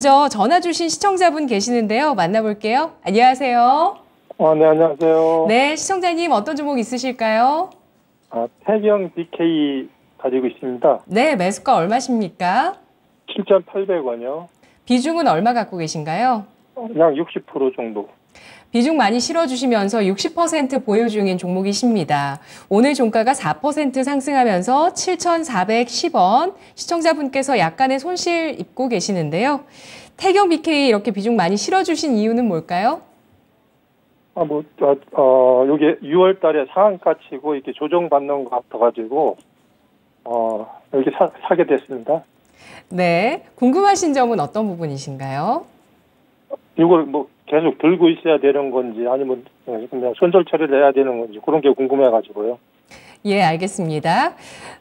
먼저 전화 주신 시청자분 계시는데요. 만나볼게요. 안녕하세요. 어, 네, 안녕하세요. 네, 시청자님 어떤 종목 있으실까요? 아, 태경 d k 가지고 있습니다. 네, 매수가 얼마십니까? 7,800원이요. 비중은 얼마 갖고 계신가요? 어, 약60% 정도. 비중 많이 실어주시면서 60% 보유 중인 종목이십니다. 오늘 종가가 4% 상승하면서 7,410원 시청자분께서 약간의 손실 입고 계시는데요. 태경 BK 이렇게 비중 많이 실어주신 이유는 뭘까요? 아, 뭐, 아, 어, 요게 6월 달에 상한가치고 이렇게 조정받는 것 같아가지고, 어, 이렇게 사, 사게 됐습니다. 네. 궁금하신 점은 어떤 부분이신가요? 이걸 뭐, 계속 들고 있어야 되는 건지 아니면 그냥 손절 처리를 해야 되는 건지 그런 게 궁금해가지고요. 예, 알겠습니다.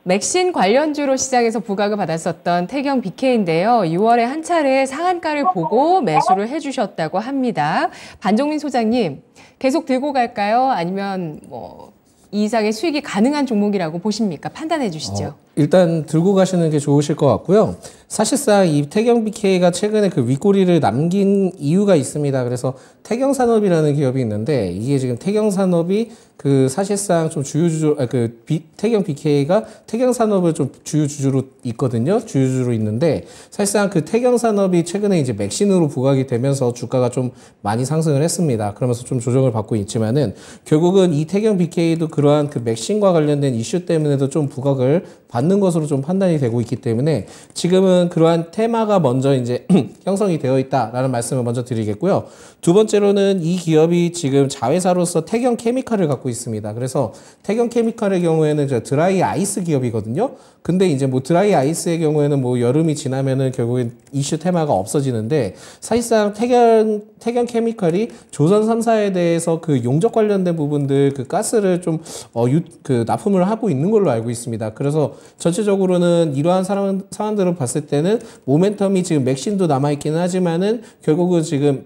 맥신 관련주로 시장에서 부각을 받았었던 태경 BK인데요. 6월에 한 차례 상한가를 보고 매수를 해주셨다고 합니다. 반종민 소장님, 계속 들고 갈까요? 아니면 뭐 이상의 수익이 가능한 종목이라고 보십니까? 판단해 주시죠. 어, 일단 들고 가시는 게 좋으실 것 같고요. 사실상 이 태경 BK가 최근에 그 윗꼬리를 남긴 이유가 있습니다. 그래서 태경산업이라는 기업이 있는데 이게 지금 태경산업이 그 사실상 좀 주요 주주 아, 그 비, 태경 BK가 태경 산업을 좀 주요 주주로 있거든요. 주요 주주로 있는데 사실상 그 태경 산업이 최근에 이제 맥신으로 부각이 되면서 주가가 좀 많이 상승을 했습니다. 그러면서 좀 조정을 받고 있지만은 결국은 이 태경 BK도 그러한 그 맥신과 관련된 이슈 때문에도 좀 부각을 받는 것으로 좀 판단이 되고 있기 때문에 지금은 그러한 테마가 먼저 이제 형성이 되어 있다라는 말씀을 먼저 드리겠고요. 두 번째로는 이 기업이 지금 자회사로서 태경 케미칼을 갖고 있습니다. 있습니다. 그래서 태경 케미컬의 경우에는 저 드라이 아이스 기업이거든요. 근데 이제 뭐 드라이 아이스의 경우에는 뭐 여름이 지나면은 결국엔 이슈 테마가 없어지는데 사실상 태경 태경 케미컬이 조선 3사에 대해서 그 용적 관련된 부분들 그 가스를 좀 어, 그 납품을 하고 있는 걸로 알고 있습니다. 그래서 전체적으로는 이러한 사람, 상황들을 봤을 때는 모멘텀이 지금 맥신도 남아 있기는 하지만은 결국은 지금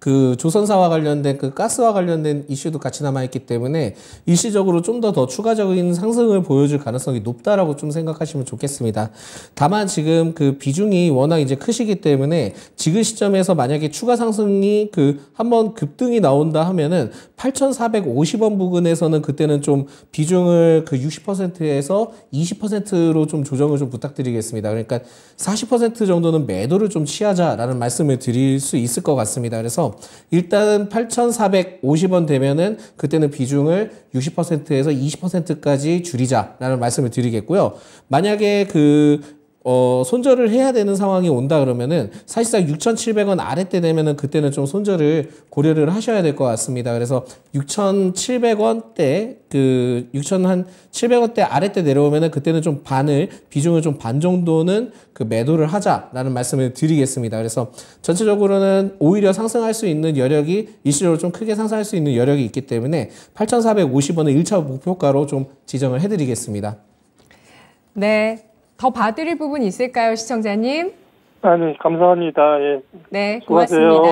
그 조선사와 관련된 그 가스와 관련된 이슈도 같이 남아있기 때문에 일시적으로 좀 더 더 추가적인 상승을 보여줄 가능성이 높다라고 좀 생각하시면 좋겠습니다. 다만 지금 그 비중이 워낙 이제 크시기 때문에 지금 시점에서 만약에 추가 상승이 그 한번 급등이 나온다 하면은 8,450원 부근에서는 그때는 좀 비중을 그 60%에서 20%로 좀 조정을 좀 부탁드리겠습니다. 그러니까 40% 정도는 매도를 좀 취하자라는 말씀을 드릴 수 있을 것 같습니다. 그래서 일단 8,450원 되면은 그때는 비중을 60%에서 20%까지 줄이자라는 말씀을 드리겠고요. 만약에 그 어, 손절을 해야 되는 상황이 온다 그러면은 사실상 6,700원 아래때 되면은 그때는 좀 손절을 고려를 하셔야 될 것 같습니다. 그래서 6,700원대 그 6,700원대 아래때 내려오면은 그때는 좀 반을 비중을 좀 반 정도는 그 매도를 하자라는 말씀을 드리겠습니다. 그래서 전체적으로는 오히려 상승할 수 있는 여력이 일시적으로 좀 크게 상승할 수 있는 여력이 있기 때문에 8,450원을 1차 목표가로 좀 지정을 해드리겠습니다. 네. 더 봐드릴 부분 있을까요, 시청자님? 아, 네, 감사합니다. 예. 네, 수고하세요.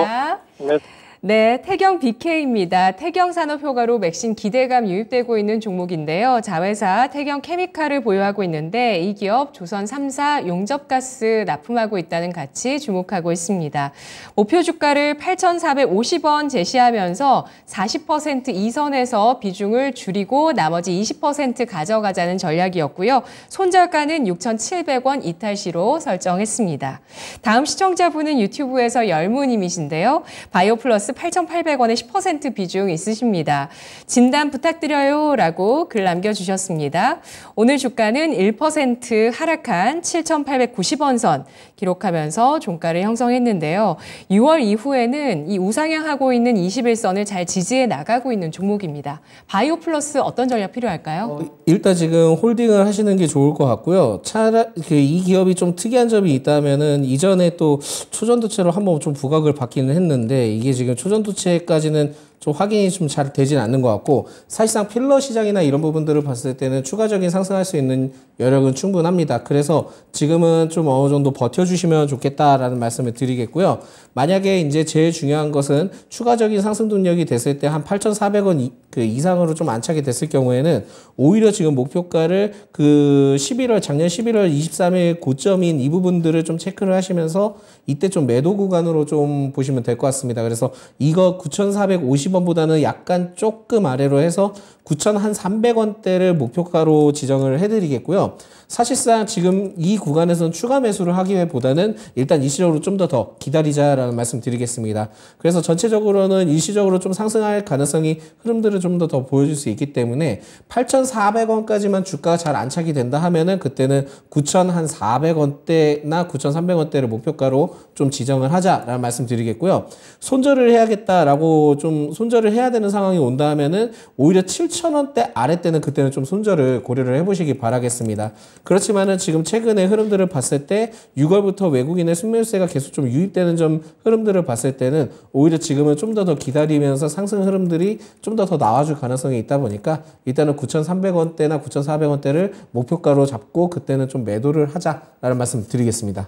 네. 네, 태경 BK입니다. 태경 산업 효과로 맥신 기대감 유입되고 있는 종목인데요. 자회사 태경 케미칼을 보유하고 있는데 이 기업 조선 3사 용접가스 납품하고 있다는 가치 주목하고 있습니다. 목표 주가를 8,450원 제시하면서 40% 이선에서 비중을 줄이고 나머지 20% 가져가자는 전략이었고요. 손절가는 6,700원 이탈시로 설정했습니다. 다음 시청자분은 유튜브에서 열무님이신데요. 바이오플러스 마이스 8,800원의 10% 비중 있으십니다. 진단 부탁드려요 라고 글 남겨주셨습니다. 오늘 주가는 1% 하락한 7,890원 선 기록하면서 종가를 형성했는데요. 6월 이후에는 이 우상향하고 있는 21선을 잘 지지해 나가고 있는 종목입니다. 바이오 플러스 어떤 전략 필요할까요? 어, 일단 지금 홀딩을 하시는 게 좋을 것 같고요. 차라 그 이 기업이 좀 특이한 점이 있다면 이전에 또 초전도체로 한번 좀 부각을 받기는 했는데 이게 지금 초전도체까지는 좀 확인이 좀 잘 되진 않는 것 같고 사실상 필러 시장이나 이런 부분들을 봤을 때는 추가적인 상승할 수 있는 여력은 충분합니다. 그래서 지금은 좀 어느 정도 버텨주시면 좋겠다라는 말씀을 드리겠고요. 만약에 이제 제일 중요한 것은 추가적인 상승 동력이 됐을 때 한 8,400원 이, 그 이상으로 좀 안착이 됐을 경우에는 오히려 지금 목표가를 그 11월 작년 11월 23일 고점인 이 부분들을 좀 체크를 하시면서 이때 좀 매도 구간으로 좀 보시면 될 것 같습니다. 그래서 이거 9,450원보다는 약간 조금 아래로 해서 9,300원대를 목표가로 지정을 해드리겠고요. 사실상 지금 이 구간에서는 추가 매수를 하기 보다는 일단 이시점으로좀 더 더 기다리자 있다라는 말씀 드리겠습니다. 그래서 전체적으로는 일시적으로 좀 상승할 가능성이 흐름들을 좀 더 더 보여줄 수 있기 때문에 8,400원까지만 주가가 잘 안착이 된다 하면은 그때는 9,400원대나 9,300원대를 목표가로 좀 지정을 하자라는 말씀 드리겠고요. 손절을 해야겠다라고 좀 손절을 해야 되는 상황이 온다 하면은 오히려 7,000원대 아래 때는 그때는 좀 손절을 고려를 해보시기 바라겠습니다. 그렇지만은 지금 최근의 흐름들을 봤을 때 6월부터 외국인의 순매수세가 계속 좀 유입되는 점 흐름들을 봤을 때는 오히려 지금은 좀 더 더 기다리면서 상승 흐름들이 좀 더 더 나와줄 가능성이 있다 보니까 일단은 9,300원대나 9,400원대를 목표가로 잡고 그때는 좀 매도를 하자라는 말씀 드리겠습니다.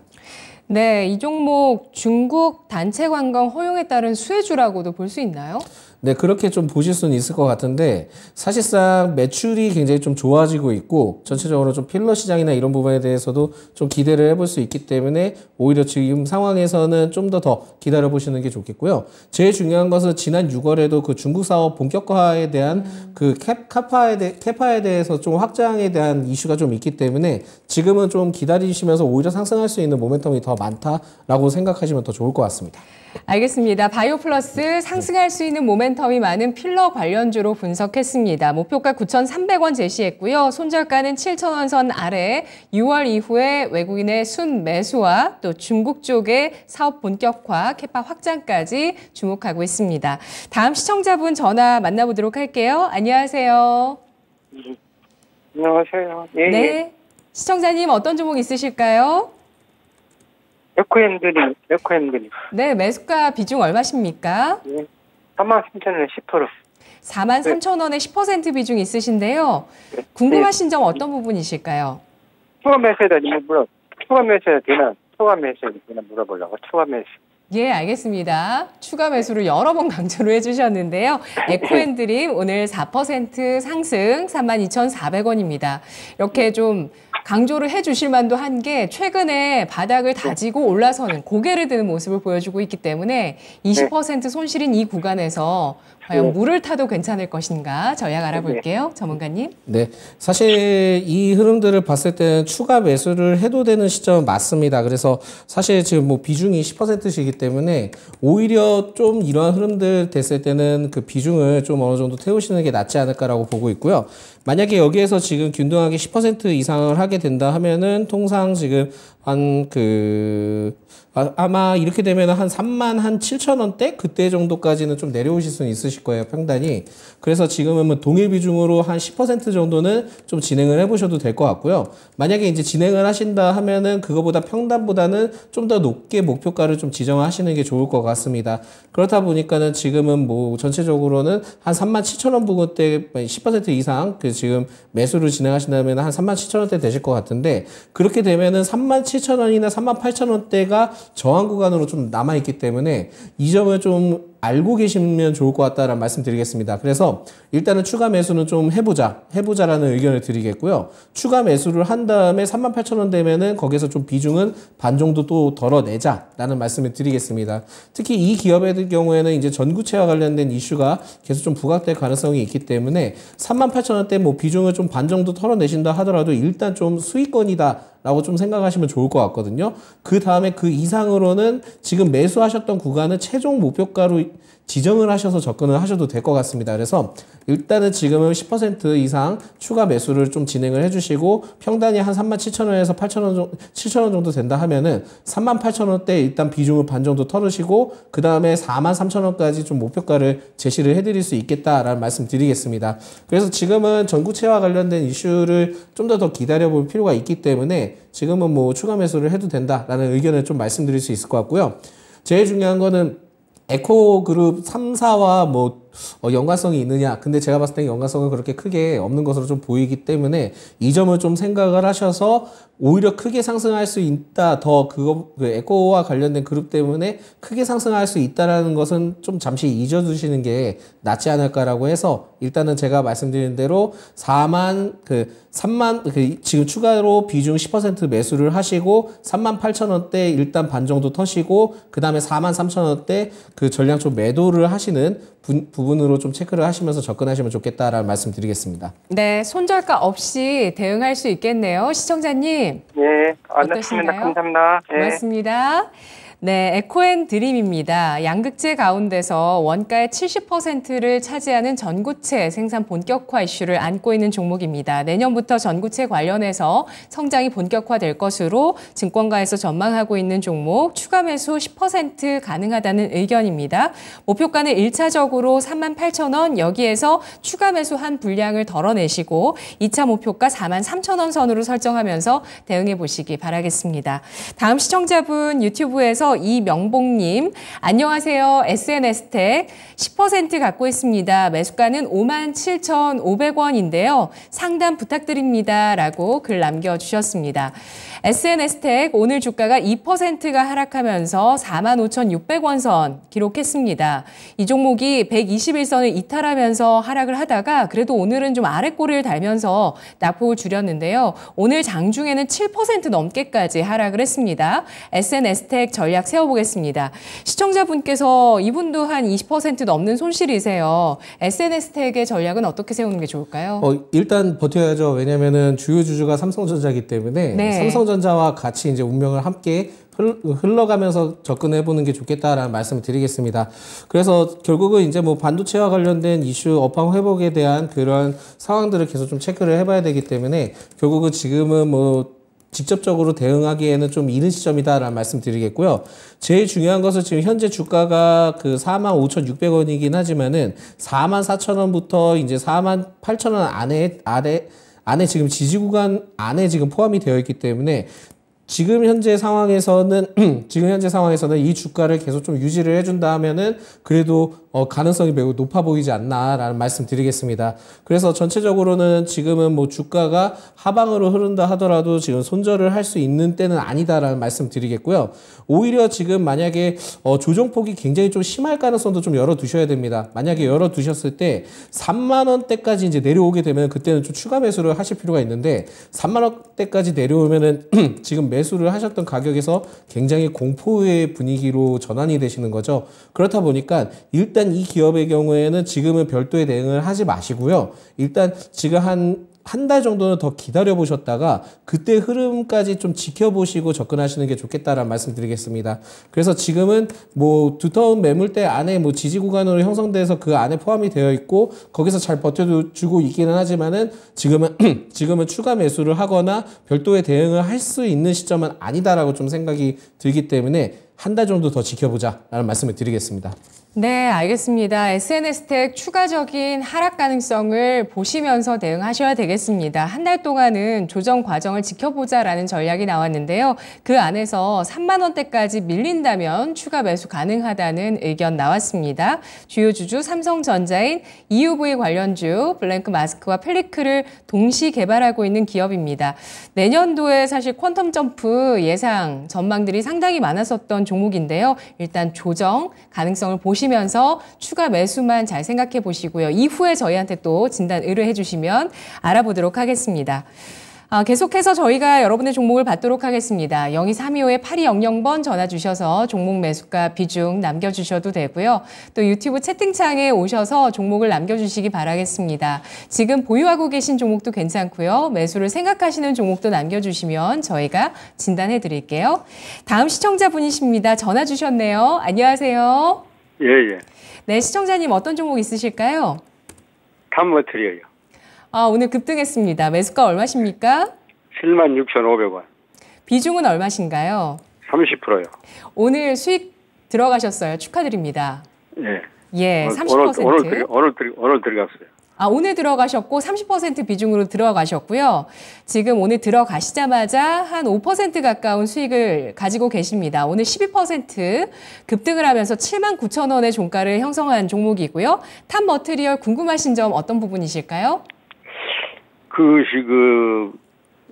네, 이 종목 중국 단체 관광 허용에 따른 수혜주라고도 볼 수 있나요? 네, 그렇게 좀 보실 수는 있을 것 같은데 사실상 매출이 굉장히 좀 좋아지고 있고 전체적으로 좀 필러 시장이나 이런 부분에 대해서도 좀 기대를 해볼 수 있기 때문에 오히려 지금 상황에서는 좀 더 더 기다려 보시는 게 좋겠고요. 제일 중요한 것은 지난 6월에도 그 중국 사업 본격화에 대한 그 캡, 카파에 대, 캐파에 대해서 좀 확장에 대한 이슈가 좀 있기 때문에 지금은 좀 기다리시면서 오히려 상승할 수 있는 모멘텀이 더 많다라고 생각하시면 더 좋을 것 같습니다. 알겠습니다. 바이오플러스 상승할 수 있는 모멘텀이 많은 필러 관련주로 분석했습니다. 목표가 9,300원 제시했고요. 손절가는 7,000원 선 아래 6월 이후에 외국인의 순 매수와 또 중국 쪽의 사업 본격화, 캐파 확장까지 주목하고 있습니다. 다음 시청자분 전화 만나보도록 할게요. 안녕하세요. 네, 안녕하세요. 예, 예, 네. 시청자님 어떤 종목 있으실까요? 에코햄들이, 에코햄들이. 네, 매수가 비중 얼마십니까? 네, 3만 3천 원에 10%. 4만 3천 원에 10% 비중 있으신데요. 네. 궁금하신 네. 점 어떤 부분이실까요? 추가 매수에 대한 뭐 물어, 추가 매수에 대한 추가 매수에 대한 물어보려고 추가 매수. 예, 알겠습니다. 추가 매수를 여러 번 강조를 해주셨는데요. 네. 에코앤드림 오늘 4% 상승 32,400원입니다. 이렇게 좀 강조를 해주실 만도 한 게 최근에 바닥을 네. 다지고 올라서는 고개를 드는 모습을 보여주고 있기 때문에 20% 손실인 이 구간에서 과연 네. 물을 타도 괜찮을 것인가 전략 알아볼게요. 네. 전문가님. 네. 사실 이 흐름들을 봤을 때는 추가 매수를 해도 되는 시점 맞습니다. 그래서 사실 지금 뭐 비중이 10%시기 때문에 오히려 좀 이러한 흐름들 됐을 때는 그 비중을 좀 어느 정도 태우시는 게 낫지 않을까라고 보고 있고요. 만약에 여기에서 지금 균등하게 10% 이상을 하게 된다 하면은 통상 지금 한 그, 아, 마 이렇게 되면 한 3만 한 7천 원대? 그때 정도까지는 좀 내려오실 수는 있으실 거예요, 평단이. 그래서 지금은 뭐 동일 비중으로 한 10% 정도는 좀 진행을 해보셔도 될 것 같고요. 만약에 이제 진행을 하신다 하면은 그거보다 평단보다는 좀 더 높게 목표가를 좀 지정하시는 게 좋을 것 같습니다. 그렇다 보니까는 지금은 뭐 전체적으로는 한 3만 7천 원부근때10% 이상 그 지금 매수를 진행하신다면 한 3만 7천 원대 되실 것 같은데 그렇게 되면은 3만 7천 원이나 3만 8천 원대가 저항 구간으로 좀 남아 있기 때문에 이 점을 좀 알고 계시면 좋을 것같다는 말씀 드리겠습니다. 그래서 일단은 추가 매수는 좀 해보자, 해보자라는 의견을 드리겠고요. 추가 매수를 한 다음에 38,000원 되면은 거기서 좀 비중은 반 정도 또 덜어내자라는 말씀을 드리겠습니다. 특히 이 기업의 경우에는 이제 전구체와 관련된 이슈가 계속 좀 부각될 가능성이 있기 때문에 38,000원 대뭐 비중을 좀 반 정도 털어내신다 하더라도 일단 좀 수익권이다. 라고 좀 생각하시면 좋을 것 같거든요. 그 다음에 그 이상으로는 지금 매수하셨던 구간을 최종 목표가로 지정을 하셔서 접근을 하셔도 될 것 같습니다. 그래서 일단은 지금은 10% 이상 추가 매수를 좀 진행을 해주시고 평단이 한 37,000원에서 8,000원 7,000원 정도 된다 하면은 38,000원대 일단 비중을 반 정도 털으시고 그 다음에 43,000원까지 좀 목표가를 제시를 해드릴 수 있겠다라는 말씀 드리겠습니다. 그래서 지금은 전구체와 관련된 이슈를 좀 더더 더 기다려볼 필요가 있기 때문에 지금은 뭐 추가 매수를 해도 된다라는 의견을 좀 말씀드릴 수 있을 것 같고요. 제일 중요한 거는 에코그룹 3사와 뭐 어, 연관성이 있느냐 근데 제가 봤을 때 연관성은 그렇게 크게 없는 것으로 좀 보이기 때문에 이 점을 좀 생각을 하셔서 오히려 크게 상승할 수 있다. 더 그거 그 에코와 관련된 그룹 때문에 크게 상승할 수 있다라는 것은 좀 잠시 잊어두시는 게 낫지 않을까라고 해서 일단은 제가 말씀드린 대로 4만 그 3만 그 지금 추가로 비중 10% 매수를 하시고 3만 8천 원대 일단 반 정도 터시고 그 다음에 4만 3천 원대 그 전량 좀 매도를 하시는 부, 부분으로 좀 체크를 하시면서 접근하시면 좋겠다라는 말씀드리겠습니다. 네, 손절가 없이 대응할 수 있겠네요, 시청자님. 교 네, 안녕하십니다. 감사합니다. 예. 고맙습니다. 네, 에코앤 드림입니다. 양극재 가운데서 원가의 70%를 차지하는 전구체 생산 본격화 이슈를 안고 있는 종목입니다. 내년부터 전구체 관련해서 성장이 본격화될 것으로 증권가에서 전망하고 있는 종목 추가 매수 10% 가능하다는 의견입니다. 목표가는 1차적으로 38,000원 여기에서 추가 매수 한 분량을 덜어내시고 2차 목표가 43,000원 선으로 설정하면서 대응해 보시기 바라겠습니다. 다음 시청자분 유튜브에서 이명복님, 안녕하세요. SNS텍 10% 갖고 있습니다. 매수가는 57,500원인데요. 상담 부탁드립니다. 라고 글 남겨주셨습니다. SNS 텍 오늘 주가가 2%가 하락하면서 45,600원 선 기록했습니다. 이 종목이 121선을 이탈하면서 하락을 하다가 그래도 오늘은 좀 아래 꼬리를 달면서 낙폭을 줄였는데요. 오늘 장중에는 7% 넘게까지 하락을 했습니다. SNS 텍 전략 세워보겠습니다. 시청자분께서 이분도 한 20% 넘는 손실이세요. SNS 텍의 전략은 어떻게 세우는 게 좋을까요? 어, 일단 버텨야죠. 왜냐하면 주요 주주가 삼성전자기 이 때문에 네. 삼성전자 삼성전자와 같이 이제 운명을 함께 흘러가면서 접근해 보는 게 좋겠다라는 말씀을 드리겠습니다. 그래서 결국은 이제 뭐 반도체와 관련된 이슈 업황 회복에 대한 그런 상황들을 계속 좀 체크를 해봐야 되기 때문에 결국은 지금은 뭐 직접적으로 대응하기에는 좀 이른 시점이다라는 말씀 드리겠고요. 제일 중요한 것은 지금 현재 주가가 그 45,600원이긴 하지만은 44,000원부터 이제 48,000원 안에 아래 안에 지금 지지구간 안에 지금 포함이 되어 있기 때문에 지금 현재 상황에서는 지금 현재 상황에서는 이 주가를 계속 좀 유지를 해준다 하면은 그래도 어, 가능성이 매우 높아 보이지 않나라는 말씀 드리겠습니다. 그래서 전체적으로는 지금은 뭐 주가가 하방으로 흐른다 하더라도 지금 손절을 할 수 있는 때는 아니다라는 말씀 드리겠고요. 오히려 지금 만약에 어, 조정폭이 굉장히 좀 심할 가능성도 좀 열어두셔야 됩니다. 만약에 열어두셨을 때 3만 원대까지 이제 내려오게 되면 그때는 좀 추가 매수를 하실 필요가 있는데 3만 원대까지 내려오면은 지금 매 매수를 하셨던 가격에서 굉장히 공포의 분위기로 전환이 되시는 거죠. 그렇다 보니까 일단 이 기업의 경우에는 지금은 별도의 대응을 하지 마시고요. 일단 지금 한 한달 정도는 더 기다려 보셨다가 그때 흐름까지 좀 지켜보시고 접근하시는 게 좋겠다라는 말씀 드리겠습니다. 그래서 지금은 뭐 두터운 매물대 안에 뭐 지지 구간으로 형성돼서 그 안에 포함이 되어 있고 거기서 잘 버텨주고 있기는 하지만은 지금은 지금은 추가 매수를 하거나 별도의 대응을 할 수 있는 시점은 아니다라고 좀 생각이 들기 때문에 한달 정도 더 지켜보자라는 말씀을 드리겠습니다. 네, 알겠습니다. SNS 택 추가적인 하락 가능성을 보시면서 대응하셔야 되겠습니다. 한 달 동안은 조정 과정을 지켜보자라는 전략이 나왔는데요. 그 안에서 3만 원대까지 밀린다면 추가 매수 가능하다는 의견 나왔습니다. 주요 주주 삼성전자인 EUV 관련주 블랭크 마스크와 펠리크를 동시 개발하고 있는 기업입니다. 내년도에 사실 퀀텀 점프 예상 전망들이 상당히 많았었던 종목인데요. 일단 조정 가능성을 보시면서 추가 매수만 잘 생각해 보시고요. 이후에 저희한테 또 진단 의뢰해 주시면 알아보도록 하겠습니다. 아, 계속해서 저희가 여러분의 종목을 받도록 하겠습니다. 02-325-8200번 전화 주셔서 종목 매수가 비중 남겨주셔도 되고요. 또 유튜브 채팅창에 오셔서 종목을 남겨주시기 바라겠습니다. 지금 보유하고 계신 종목도 괜찮고요. 매수를 생각하시는 종목도 남겨주시면 저희가 진단해 드릴게요. 다음 시청자분이십니다. 전화 주셨네요. 안녕하세요. 예, 예. 네, 시청자님 어떤 종목 있으실까요? 탑머트리얼요. 아, 오늘 급등했습니다. 매수가 얼마십니까? 7 6,500원. 비중은 얼마신가요? 30%요. 오늘 수익 들어가셨어요. 축하드립니다. 네. 예, 30%. 오늘, 오늘, 오늘, 오늘, 오늘 들어갔어요. 아, 오늘 들어가셨고 30% 비중으로 들어가셨고요. 지금 오늘 들어가시자마자 한 5% 가까운 수익을 가지고 계십니다. 오늘 12% 급등을 하면서 7만 9천 원의 종가를 형성한 종목이고요. 탑 머트리얼 궁금하신 점 어떤 부분이실까요? 그것이 그,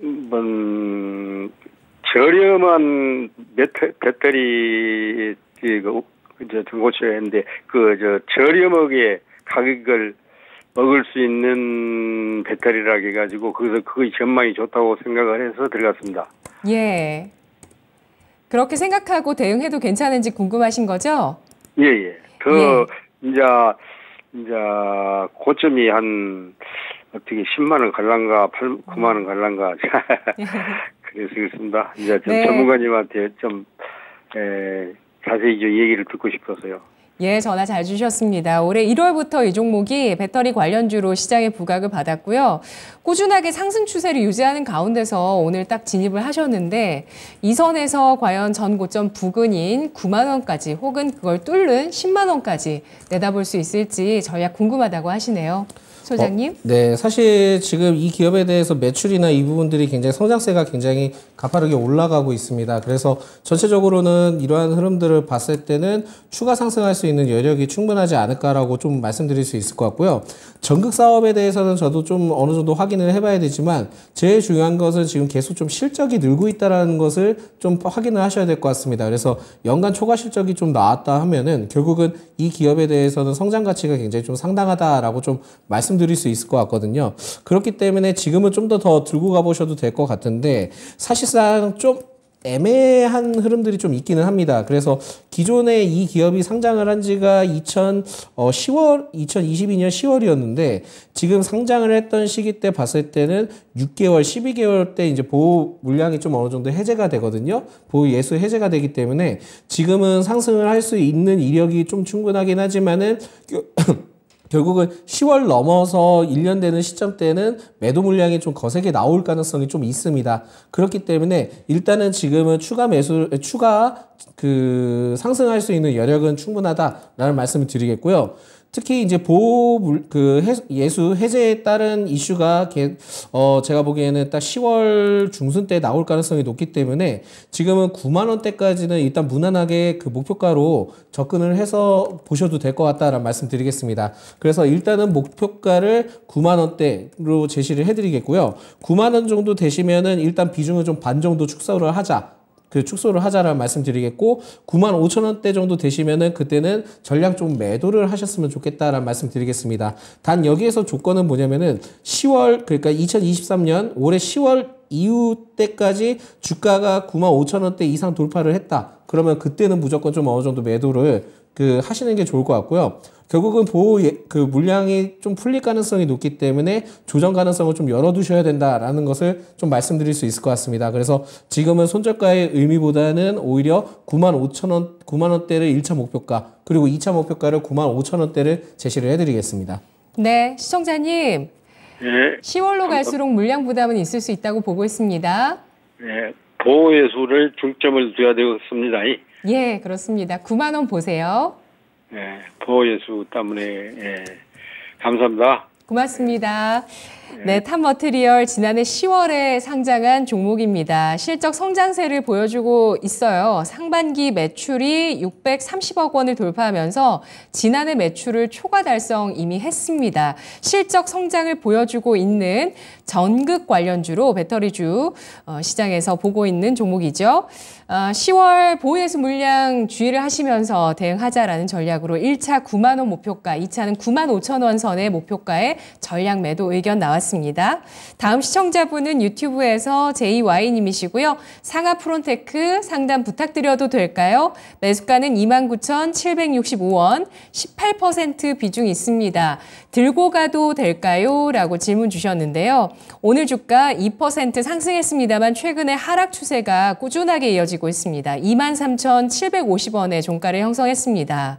뭔, 음, 저렴한 배터, 배터리, 그, 저, 그, 중고차야 했는데, 그, 저, 저렴하게 가격을 먹을 수 있는 배터리라 해가지고, 거기서 그게 전망이 좋다고 생각을 해서 들어갔습니다. 예. 그렇게 생각하고 대응해도 괜찮은지 궁금하신 거죠? 예, 예. 더, 예. 이제, 이제, 고점이 한, 어떻게 10만 원 갈란가, 8, 9만 원 갈란가. 그래서 예. 그렇습니다. 이제 좀 네. 전문가님한테 좀 에, 자세히 좀 얘기를 듣고 싶어서요. 예, 전화 잘 주셨습니다. 올해 1월부터 이 종목이 배터리 관련주로 시장에 부각을 받았고요. 꾸준하게 상승 추세를 유지하는 가운데서 오늘 딱 진입을 하셨는데 이 선에서 과연 전 고점 부근인 9만 원까지 혹은 그걸 뚫는 10만 원까지 내다볼 수 있을지 저희가 궁금하다고 하시네요. 소장님? 어, 네, 사실 지금 이 기업에 대해서 매출이나 이 부분들이 굉장히 성장세가 굉장히 가파르게 올라가고 있습니다. 그래서 전체적으로는 이러한 흐름들을 봤을 때는 추가 상승할 수 있는 여력이 충분하지 않을까라고 좀 말씀드릴 수 있을 것 같고요. 전극 사업에 대해서는 저도 좀 어느 정도 확인을 해봐야 되지만 제일 중요한 것은 지금 계속 좀 실적이 늘고 있다는 것을 좀 확인을 하셔야 될 것 같습니다. 그래서 연간 초과 실적이 좀 나왔다 하면은 결국은 이 기업에 대해서는 성장 가치가 굉장히 좀 상당하다라고 좀 말씀. 말씀드릴 수 있을 것 같거든요. 그렇기 때문에 지금은 좀 더 더 들고 가보셔도 될 것 같은데 사실상 좀 애매한 흐름들이 좀 있기는 합니다. 그래서 기존에 이 기업이 상장을 한 지가 2000, 어, 10월, 2022년 10월이었는데 지금 상장을 했던 시기 때 봤을 때는 6개월, 12개월 때 이제 보호 물량이 좀 어느 정도 해제가 되거든요. 보호 예수 해제가 되기 때문에 지금은 상승을 할 수 있는 이력이 좀 충분하긴 하지만은 그 결국은 10월 넘어서 1년 되는 시점때는 매도 물량이 좀 거세게 나올 가능성이 좀 있습니다. 그렇기 때문에 일단은 지금은 추가 매수, 추가 그 상승할 수 있는 여력은 충분하다라는 말씀을 드리겠고요. 특히 이제 보호 그 예수 해제에 따른 이슈가 어 제가 보기에는 딱 10월 중순 때 나올 가능성이 높기 때문에 지금은 9만 원대까지는 일단 무난하게 그 목표가로 접근을 해서 보셔도 될 것 같다라는 말씀드리겠습니다. 그래서 일단은 목표가를 9만 원대로 제시를 해드리겠고요. 9만 원 정도 되시면은 일단 비중을 좀 반 정도 축소를 하자. 그 축소를 하자라는 말씀드리겠고 9만 5천 원대 정도 되시면은 그때는 전량 좀 매도를 하셨으면 좋겠다라는 말씀드리겠습니다. 단 여기에서 조건은 뭐냐면은 10월 그러니까 2023년 올해 10월 이후 때까지 주가가 9만 5천 원대 이상 돌파를 했다. 그러면 그때는 무조건 좀 어느 정도 매도를 그 하시는 게 좋을 것 같고요. 결국은 보호 예, 그 물량이 좀 풀릴 가능성이 높기 때문에 조정 가능성을 좀 열어두셔야 된다라는 것을 좀 말씀드릴 수 있을 것 같습니다. 그래서 지금은 손절가의 의미보다는 오히려 9만 5천 원, 9만 원대를 1차 목표가 그리고 2차 목표가를 9만 5천 원대를 제시를 해드리겠습니다. 네, 시청자님. 네. 예. 10월로 갈수록 물량 부담은 있을 수 있다고 보고 있습니다. 네, 예, 보호 예수를 중점을 두어야 되겠습니다. 예, 그렇습니다. 9만 원 보세요. 네, 보호 예수 때문에 예, 감사합니다. 고맙습니다. 네, 네 탑머트리얼 지난해 10월에 상장한 종목입니다. 실적 성장세를 보여주고 있어요. 상반기 매출이 630억 원을 돌파하면서 지난해 매출을 초과 달성 이미 했습니다. 실적 성장을 보여주고 있는 전극 관련주로 배터리주 어, 시장에서 보고 있는 종목이죠. 10월 어, 보유해수 물량 주의를 하시면서 대응하자라는 전략으로 1차 9만 원 목표가, 2차는 9만 5천 원 선의 목표가에 전략 매도 의견 나왔습니다. 나왔습니다. 다음 시청자분은 유튜브에서 JY님이시고요. 상하 프론테크 상담 부탁드려도 될까요? 매수가는 29,765원, 18% 비중 있습니다. 들고 가도 될까요? 라고 질문 주셨는데요. 오늘 주가 2% 상승했습니다만 최근에 하락 추세가 꾸준하게 이어지고 있습니다. 23,750원의 종가를 형성했습니다.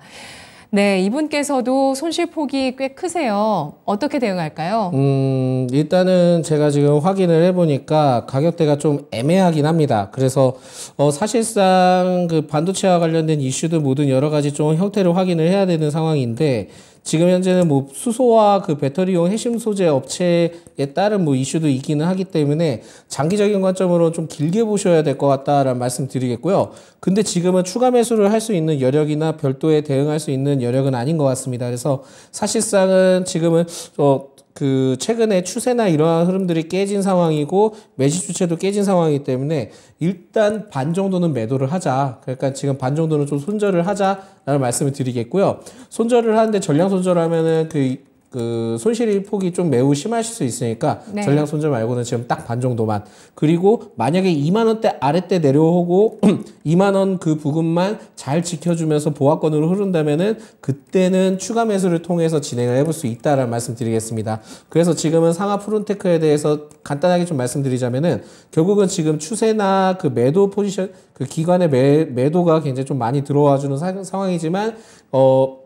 네, 이분께서도 손실폭이 꽤 크세요. 어떻게 대응할까요? 음, 일단은 제가 지금 확인을 해보니까 가격대가 좀 애매하긴 합니다. 그래서 어, 사실상 그 반도체와 관련된 이슈들 모든 여러 가지 좀 형태를 확인을 해야 되는 상황인데 지금 현재는 뭐 수소와 그 배터리용 핵심 소재 업체에 따른 뭐 이슈도 있기는 하기 때문에 장기적인 관점으로 좀 길게 보셔야 될 것 같다라는 말씀 드리겠고요. 근데 지금은 추가 매수를 할 수 있는 여력이나 별도에 대응할 수 있는 여력은 아닌 것 같습니다. 그래서 사실상은 지금은 어, 그 최근에 추세나 이러한 흐름들이 깨진 상황이고 매집 주체도 깨진 상황이기 때문에 일단 반 정도는 매도를 하자. 그러니까 지금 반 정도는 좀 손절을 하자라는 말씀을 드리겠고요. 손절을 하는데 전량 손절하면은 그그 손실이 폭이 좀 매우 심하실 수 있으니까 네. 전량 손절 말고는 지금 딱 반 정도만 그리고 만약에 2만 원대 아래때 내려오고 2만 원 그 부분만 잘 지켜주면서 보합권으로 흐른다면은 그때는 추가 매수를 통해서 진행을 해볼 수 있다라는 말씀드리겠습니다. 그래서 지금은 상하 푸른테크에 대해서 간단하게 좀 말씀드리자면은 결국은 지금 추세나 그 매도 포지션 그 기관의 매, 매도가 굉장히 좀 많이 들어와 주는 사, 상황이지만 어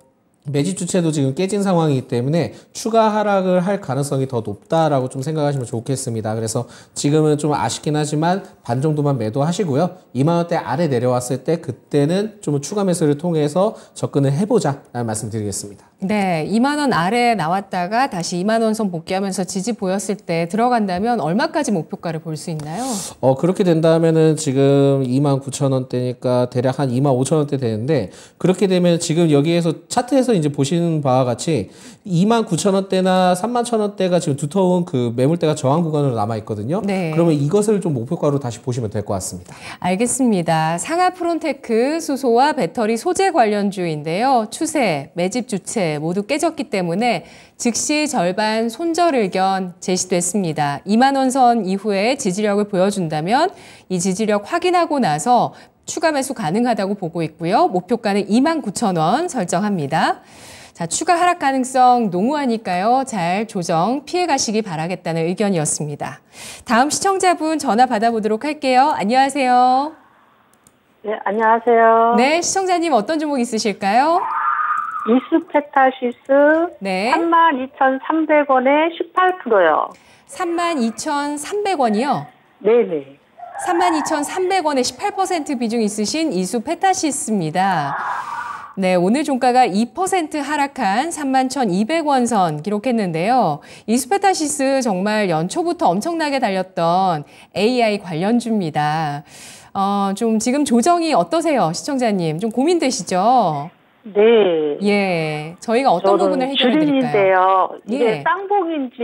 매집 주체도 지금 깨진 상황이기 때문에 추가 하락을 할 가능성이 더 높다라고 좀 생각하시면 좋겠습니다. 그래서 지금은 좀 아쉽긴 하지만 반 정도만 매도하시고요. 2만 원대 아래 내려왔을 때 그때는 좀 추가 매수를 통해서 접근을 해보자라는 말씀드리겠습니다. 네, 2만 원 아래 나왔다가 다시 2만 원 선 복귀하면서 지지 보였을 때 들어간다면 얼마까지 목표가를 볼 수 있나요? 어 그렇게 된다면은 지금 2만 9천 원대니까 대략 한 2만 5천 원대 되는데 그렇게 되면 지금 여기에서 차트에서 이제 보시는 바와 같이 2만 9천 원대나 3만 천 원대가 지금 두터운 그 매물대가 저항 구간으로 남아 있거든요. 네. 그러면 이것을 좀 목표가로 다시 보시면 될 것 같습니다. 알겠습니다. 상하 프론테크 수소와 배터리 소재 관련주인데요. 추세, 매집 주체 모두 깨졌기 때문에 즉시 절반 손절 의견 제시됐습니다. 2만 원 선 이후에 지지력을 보여준다면 이 지지력 확인하고 나서 추가 매수 가능하다고 보고 있고요. 목표가는 2만 9천 원 설정합니다. 자, 추가 하락 가능성 농후하니까요. 잘 조정 피해 가시기 바라겠다는 의견이었습니다. 다음 시청자분 전화 받아보도록 할게요. 안녕하세요. 네, 안녕하세요. 네, 시청자님 어떤 종목 있으실까요? 이스페타시스 네. 32,300원에 18%요. 32,300원이요? 네네. 32,300원의 18% 비중 있으신 이수 페타시스입니다. 네, 오늘 종가가 2% 하락한 31,200원 선 기록했는데요. 이수 페타시스 정말 연초부터 엄청나게 달렸던 AI 관련주입니다. 어, 좀 지금 조정이 어떠세요, 시청자님? 좀 고민되시죠? 네. 예. 저희가 어떤 부분을 해결해 드릴까요? 이게 예. 쌍봉인지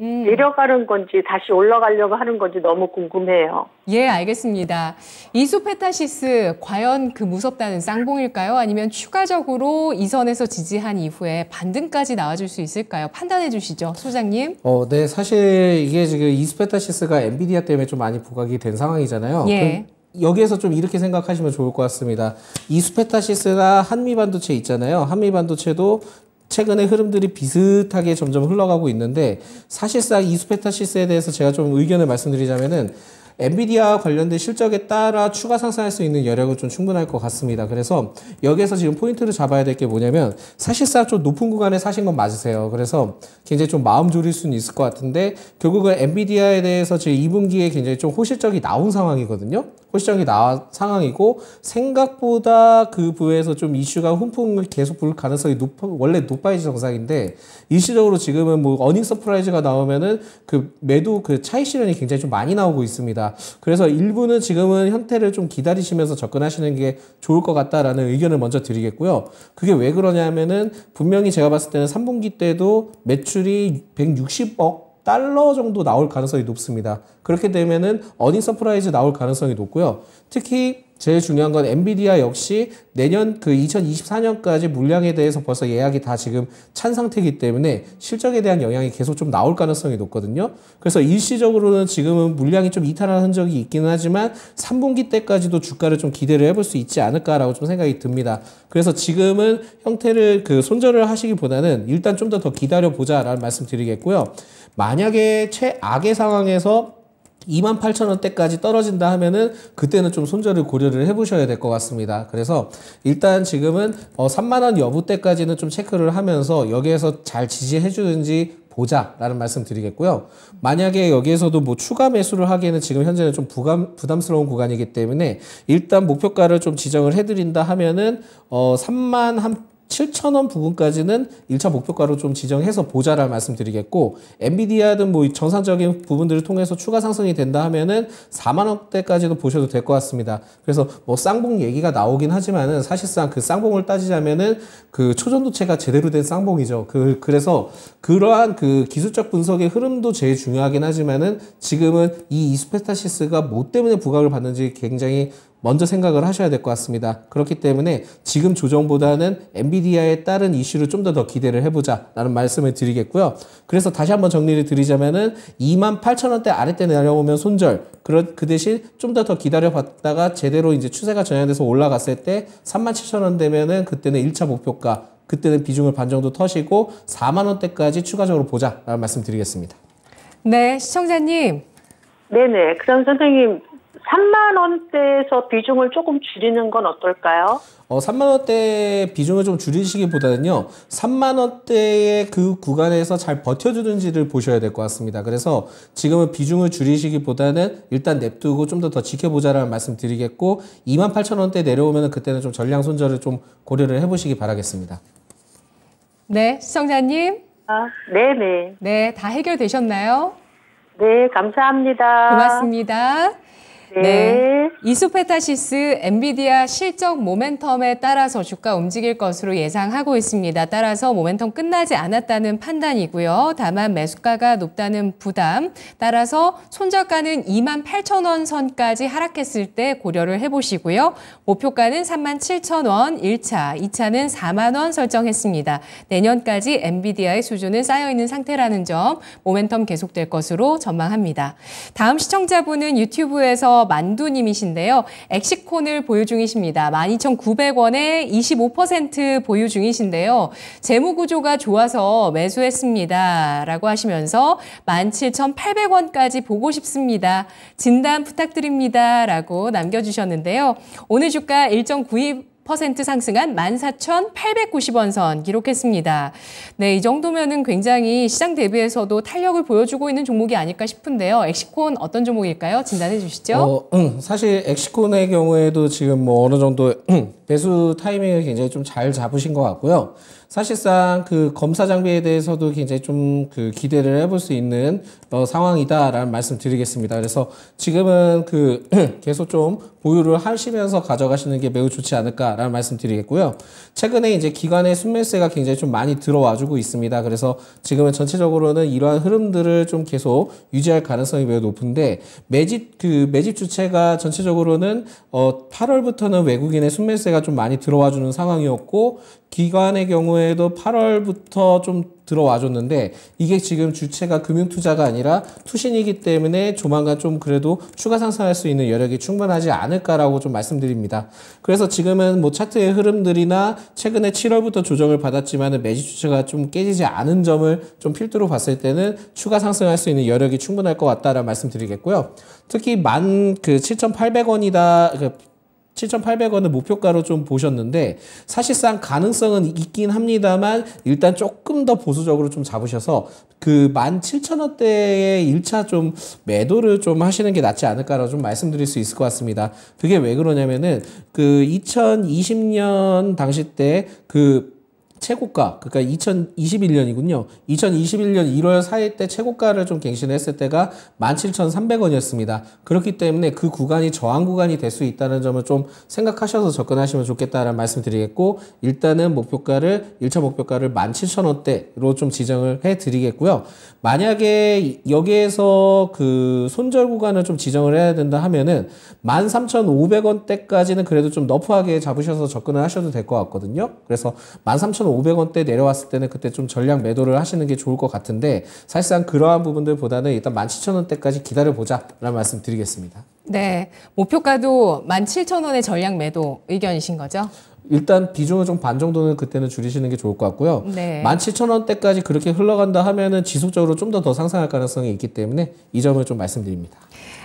음. 내려가는 건지 다시 올라가려고 하는 건지 너무 궁금해요. 예, 알겠습니다. 이수페타시스 과연 그 무섭다는 쌍봉일까요? 아니면 추가적으로 이선에서 지지한 이후에 반등까지 나와줄 수 있을까요? 판단해 주시죠, 소장님. 어, 네. 사실 이게 지금 이수페타시스가 엔비디아 때문에 좀 많이 부각이 된 상황이잖아요. 예. 그... 여기에서 좀 이렇게 생각하시면 좋을 것 같습니다. 이스페타시스나 한미반도체 있잖아요. 한미반도체도 최근의 흐름들이 비슷하게 점점 흘러가고 있는데 사실상 이스페타시스에 대해서 제가 좀 의견을 말씀드리자면은 엔비디아 관련된 실적에 따라 추가 상승할 수 있는 여력은 좀 충분할 것 같습니다. 그래서 여기에서 지금 포인트를 잡아야 될 게 뭐냐면 사실상 좀 높은 구간에 사신 건 맞으세요. 그래서 굉장히 좀 마음 졸일 수는 있을 것 같은데 결국은 엔비디아에 대해서 지금 2분기에 굉장히 좀 호실적이 나온 상황이거든요. 호시적이 나온 상황이고 생각보다 그 부에서 좀 이슈가 훈풍을 계속 불 가능성이 높아 원래 높아야지 정상인데 일시적으로 지금은 뭐 어닝 서프라이즈가 나오면은 그 매도 그차이 실현이 굉장히 좀 많이 나오고 있습니다. 그래서 일부는 지금은 현태를 좀 기다리시면서 접근하시는 게 좋을 것 같다라는 의견을 먼저 드리겠고요. 그게 왜 그러냐면은 분명히 제가 봤을 때는 3분기 때도 매출이 160억 달러 정도 나올 가능성이 높습니다. 그렇게 되면은 어닝 서프라이즈 나올 가능성이 높고요. 특히 제일 중요한 건 엔비디아 역시 내년 그 2024년까지 물량에 대해서 벌써 예약이 다 지금 찬 상태이기 때문에 실적에 대한 영향이 계속 좀 나올 가능성이 높거든요. 그래서 일시적으로는 지금은 물량이 좀 이탈한 흔적이 있기는 하지만 3분기 때까지도 주가를 좀 기대를 해볼 수 있지 않을까라고 좀 생각이 듭니다. 그래서 지금은 형태를 그 손절을 하시기보다는 일단 좀 더 더 기다려보자라는 말씀 드리겠고요. 만약에 최악의 상황에서 28,000원대까지 떨어진다 하면은 그때는 좀 손절을 고려를 해보셔야 될 것 같습니다. 그래서 일단 지금은 어 3만원 여부 때까지는 좀 체크를 하면서 여기에서 잘 지지해 주는지 보자라는 말씀 드리겠고요. 만약에 여기에서도 뭐 추가 매수를 하기에는 지금 현재는 좀 부감, 부담스러운 구간이기 때문에 일단 목표가를 좀 지정을 해드린다 하면은 어 3만 한 7,000원 부분까지는 1차 목표가로 좀 지정해서 보자라 말씀드리겠고 엔비디아든 뭐 정상적인 부분들을 통해서 추가 상승이 된다 하면은 4만 원대까지도 보셔도 될 것 같습니다. 그래서 뭐 쌍봉 얘기가 나오긴 하지만은 사실상 그 쌍봉을 따지자면은 그 초전도체가 제대로 된 쌍봉이죠. 그 그래서 그러한 그 기술적 분석의 흐름도 제일 중요하긴 하지만은 지금은 이 이스페타시스가 뭐 때문에 부각을 받는지 굉장히 먼저 생각을 하셔야 될 것 같습니다. 그렇기 때문에 지금 조정보다는 엔비디아에 따른 이슈를 좀 더 더 기대를 해보자라는 말씀을 드리겠고요. 그래서 다시 한번 정리를 드리자면은 28,000원대 아래때 내려오면 손절. 그그 대신 좀 더 더 기다려봤다가 제대로 이제 추세가 전향돼서 올라갔을 때 37,000원 되면은 그때는 1차 목표가 그때는 비중을 반 정도 터시고 4만 원대까지 추가적으로 보자라는 말씀드리겠습니다. 네, 시청자님. 네네. 그럼 선생님 3만 원대에서 비중을 조금 줄이는 건 어떨까요? 어, 3만 원대 비중을 좀 줄이시기보다는요. 3만 원대의 그 구간에서 잘 버텨주는지를 보셔야 될 것 같습니다. 그래서 지금은 비중을 줄이시기보다는 일단 냅두고 좀 더 더 지켜보자라는 말씀 드리겠고 2만 8천 원대 내려오면 그때는 좀 전량 손절을 좀 고려를 해보시기 바라겠습니다. 네, 시청자님. 아, 네네. 네. 네, 다 해결되셨나요? 네, 감사합니다. 고맙습니다. 네. 네. 이수페타시스 엔비디아 실적 모멘텀에 따라서 주가 움직일 것으로 예상하고 있습니다. 따라서 모멘텀 끝나지 않았다는 판단이고요. 다만 매수가가 높다는 부담. 따라서 손절가는 2만 8천 원 선까지 하락했을 때 고려를 해보시고요. 목표가는 3만 7천 원 1차, 2차는 4만 원 설정했습니다. 내년까지 엔비디아의 수준은 쌓여있는 상태라는 점 모멘텀 계속될 것으로 전망합니다. 다음 시청자분은 유튜브에서 만두님이신데요. 엑시콘을 보유 중이십니다. 12,900원에 25% 보유 중이신데요. 재무구조가 좋아서 매수했습니다. 라고 하시면서 17,800원까지 보고 싶습니다. 진단 부탁드립니다. 라고 남겨주셨는데요. 오늘 주가 1.92 4% 상승한 14,890원 선 기록했습니다. 네, 이 정도면은 굉장히 시장 대비해서도 탄력을 보여주고 있는 종목이 아닐까 싶은데요. 엑시콘 어떤 종목일까요? 진단해 주시죠. 어, 사실 엑시콘의 경우에도 지금 뭐 어느 정도 배수 타이밍을 굉장히 좀 잘 잡으신 것 같고요. 사실상 그 검사 장비에 대해서도 굉장히 좀 그 기대를 해볼 수 있는 어, 상황이다라는 말씀 드리겠습니다. 그래서 지금은 그 계속 좀 보유를 하시면서 가져가시는 게 매우 좋지 않을까라는 말씀 드리겠고요. 최근에 이제 기관의 순매세가 굉장히 좀 많이 들어와주고 있습니다. 그래서 지금은 전체적으로는 이러한 흐름들을 좀 계속 유지할 가능성이 매우 높은데 매집 그 매집 주체가 전체적으로는 어 8월부터는 외국인의 순매세가 제가 좀 많이 들어와 주는 상황이었고 기관의 경우에도 8월부터 좀 들어와 줬는데 이게 지금 주체가 금융 투자가 아니라 투신이기 때문에 조만간 좀 그래도 추가 상승할 수 있는 여력이 충분하지 않을까라고 좀 말씀드립니다. 그래서 지금은 뭐 차트의 흐름들이나 최근에 7월부터 조정을 받았지만 매집 주체가 좀 깨지지 않은 점을 좀 필두로 봤을 때는 추가 상승할 수 있는 여력이 충분할 것 같다라는 말씀드리겠고요. 특히 만 그 7,800원이다 그 7,800원을 목표가로 좀 보셨는데 사실상 가능성은 있긴 합니다만 일단 조금 더 보수적으로 좀 잡으셔서 그1 7 0 0 0원대에 1차 좀 매도를 좀 하시는 게 낫지 않을까라고 좀 말씀드릴 수 있을 것 같습니다. 그게 왜 그러냐면은 그 2020년 당시 때그 최고가 그러니까 2021년이군요. 2021년 1월 4일 때 최고가를 좀 갱신했을 때가 17,300원이었습니다. 그렇기 때문에 그 구간이 저항 구간이 될 수 있다는 점을 좀 생각하셔서 접근하시면 좋겠다라는 말씀드리겠고 일단은 목표가를 1차 목표가를 17,000원대로 좀 지정을 해 드리겠고요. 만약에 여기에서 그 손절 구간을 좀 지정을 해야 된다 하면은 13,500원대까지는 그래도 좀 너프하게 잡으셔서 접근을 하셔도 될 것 같거든요. 그래서 13,500 3,500원대 내려왔을 때는 그때 좀 전량 매도를 하시는 게 좋을 것 같은데 사실상 그러한 부분들보다는 일단 17,000원대까지 기다려보자 라는 말씀 드리겠습니다. 네, 목표가도 17,000원의 전량 매도 의견이신 거죠? 일단 비중을 좀 반 정도는 그때는 줄이시는 게 좋을 것 같고요. 네. 17,000원대까지 그렇게 흘러간다 하면은 지속적으로 좀 더더 더 상승할 가능성이 있기 때문에 이 점을 좀 말씀드립니다.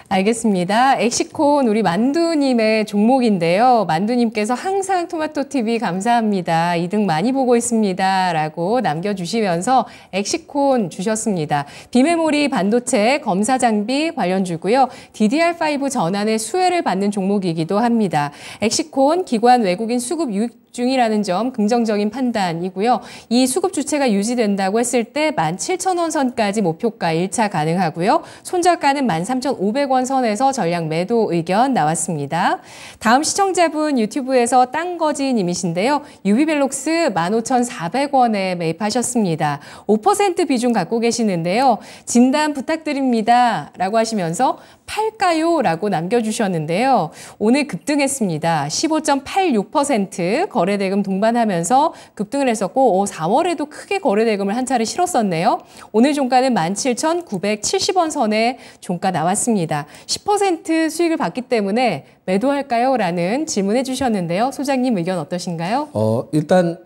알겠습니다. 엑시콘 우리 만두님의 종목인데요. 만두님께서 항상 토마토TV 감사합니다. 이등 많이 보고 있습니다. 라고 남겨주시면서 엑시콘 주셨습니다. 비메모리 반도체 검사 장비 관련주고요. DDR5 전환의 수혜를 받는 종목이기도 합니다. 엑시콘 기관 외국인 수급 유익 중이라는 점 긍정적인 판단이고요. 이 수급 주체가 유지된다고 했을 때 17,000원 선까지 목표가 1차 가능하고요. 손절가는 13,500원 선에서 전량 매도 의견 나왔습니다. 다음 시청자분 유튜브에서 땅거지님이신데요. 유비벨록스 15,400원에 매입하셨습니다. 5% 비중 갖고 계시는데요. 진단 부탁드립니다. 라고 하시면서 팔까요? 라고 남겨주셨는데요. 오늘 급등했습니다. 15.86% 거래대금 동반하면서 급등을 했었고, 오, 어, 4월에도 크게 거래대금을 한 차례 실었었네요. 오늘 종가는 17,970원 선에 종가 나왔습니다. 10% 수익을 받기 때문에 매도할까요? 라는 질문해 주셨는데요. 소장님 의견 어떠신가요? 어, 일단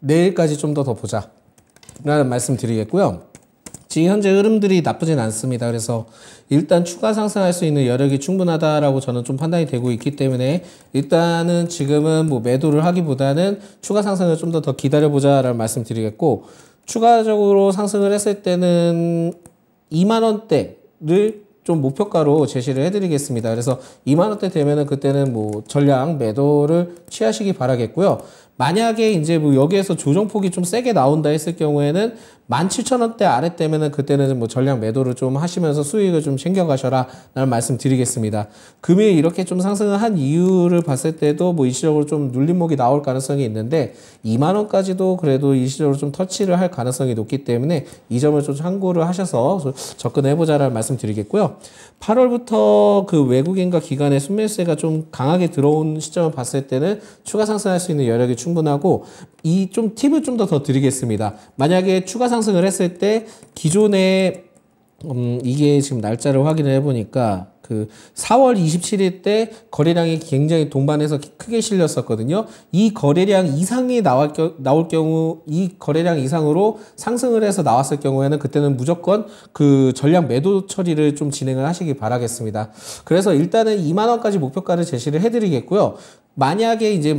내일까지 좀 더 더 보자. 라는 말씀 드리겠고요. 지금 현재 흐름들이 나쁘진 않습니다. 그래서 일단 추가 상승할 수 있는 여력이 충분하다라고 저는 좀 판단이 되고 있기 때문에 일단은 지금은 뭐 매도를 하기보다는 추가 상승을 좀 더 더 기다려보자라는 말씀드리겠고 추가적으로 상승을 했을 때는 2만 원대를 좀 목표가로 제시를 해드리겠습니다. 그래서 2만 원대 되면은 그때는 뭐 전량 매도를 취하시기 바라겠고요. 만약에 이제 뭐 여기에서 조정폭이 좀 세게 나온다 했을 경우에는 17,000원대 아래 때면은 그때는 뭐 전량 매도를 좀 하시면서 수익을 좀 챙겨가셔라 라는 말씀 드리겠습니다. 금이 이렇게 좀 상승을 한 이유를 봤을 때도 뭐 일시적으로 좀 눌림목이 나올 가능성이 있는데 2만원까지도 그래도 일시적으로 좀 터치를 할 가능성이 높기 때문에 이 점을 좀 참고를 하셔서 접근해보자라는 말씀 드리겠고요. 8월부터 그 외국인과 기관의 순매수세가 좀 강하게 들어온 시점을 봤을 때는 추가 상승할 수 있는 여력이 충분하고 이 좀 팁을 좀 더 더 드리겠습니다. 만약에 추가 상승을 했을 때 기존에 음 이게 지금 날짜를 확인을 해보니까 그 4월 27일 때 거래량이 굉장히 동반해서 크게 실렸었거든요. 이 거래량 이상이 나올, 겨, 나올 경우, 이 거래량 이상으로 상승을 해서 나왔을 경우에는 그때는 무조건 그 전량 매도 처리를 좀 진행을 하시기 바라겠습니다. 그래서 일단은 2만원까지 목표가를 제시를 해드리겠고요. 만약에 이제